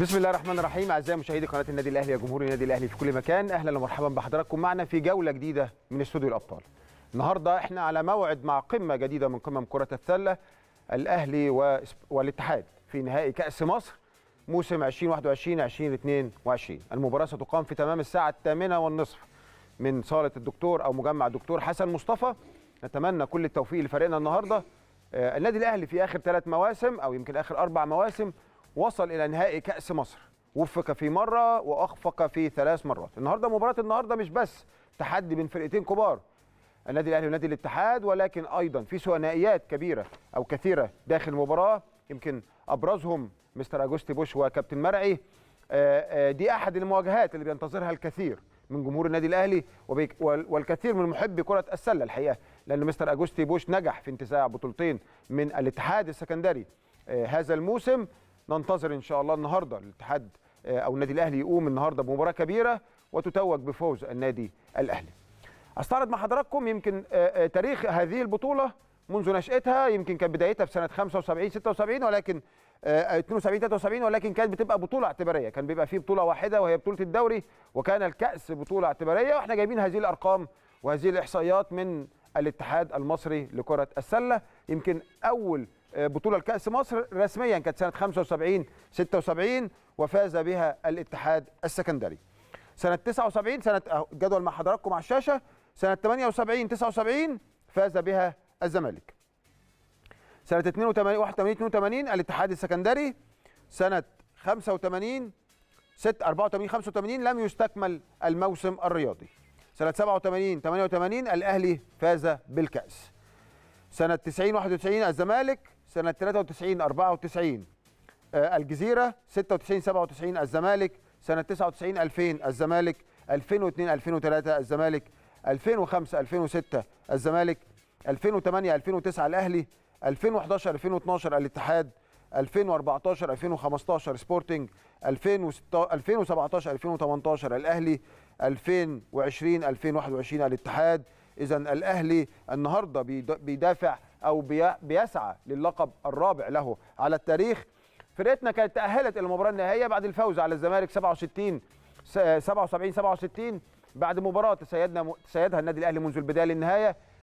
بسم الله الرحمن الرحيم اعزائي مشاهدي قناه النادي الاهلي يا جمهور النادي الاهلي في كل مكان اهلا ومرحبا بحضراتكم معنا في جوله جديده من استوديو الابطال النهارده احنا على موعد مع قمه جديده من قمم كره السله الاهلي والاتحاد في نهائي كاس مصر موسم 2021 2022 المباراه ستقام في تمام الساعه الثامنة والنصف من صاله الدكتور او مجمع الدكتور حسن مصطفى نتمنى كل التوفيق لفريقنا النهارده آه، النادي الاهلي في اخر ثلاث مواسم او يمكن اخر اربع مواسم وصل الى نهائي كاس مصر وفق في مره واخفق في ثلاث مرات النهارده مباراه النهارده مش بس تحدي بين فرقتين كبار النادي الاهلي ونادي الاتحاد ولكن ايضا في ثنائيات كبيره او كثيره داخل المباراه يمكن ابرزهم مستر اجوستي بوش وكابتن مرعي آه، آه، دي احد المواجهات اللي بينتظرها الكثير من جمهور النادي الاهلي والكثير من محبي كره السله الحقيقه لان مستر اجوستي بوش نجح في انتزاع بطولتين من الاتحاد السكندري آه، هذا الموسم ننتظر ان شاء الله النهارده الاتحاد آه، او النادي الاهلي يقوم النهارده بمباراه كبيره وتتوج بفوز النادي الاهلي. استعرض مع حضراتكم يمكن آه، آه، تاريخ هذه البطوله منذ نشاتها يمكن كانت بدايتها في سنه 75 76 ولكن 72 73 ولكن كانت بتبقى بطوله اعتباريه كان بيبقى فيه بطوله واحده وهي بطوله الدوري وكان الكاس بطوله اعتباريه واحنا جايبين هذه الارقام وهذه الاحصائيات من الاتحاد المصري لكرة السلة يمكن أول آه، بطولة لكأس مصر رسميا كانت سنة 75 76 وفاز بها الاتحاد السكندري سنة 79 سنة الجدول مع حضراتكم على الشاشة سنة 78 79 فاز بها الزمالك سنة 82 81 82 الاتحاد السكندري سنة 85 6 84 85 لم يستكمل الموسم الرياضي سنة 87 88 الأهلي فاز بالكأس سنة 90 91 الزمالك سنة 93 94 آه، الجزيرة 96 97 الزمالك سنة 99 2000 الزمالك 2002 2003 الزمالك 2005 2006 الزمالك 2008 2009 الأهلي 2011 2012 الاتحاد 2014 2015 سبورتنج 2017 2018 الاهلي 2020 2021 الاتحاد اذا الاهلي النهارده بيدافع او بيسعى للقب الرابع له على التاريخ فرقتنا كانت تاهلت الى المباراه النهائيه بعد الفوز على الزمالك 67 77 67 بعد مباراه تسيدنا تسيدها النادي الاهلي منذ البدايه للنهايه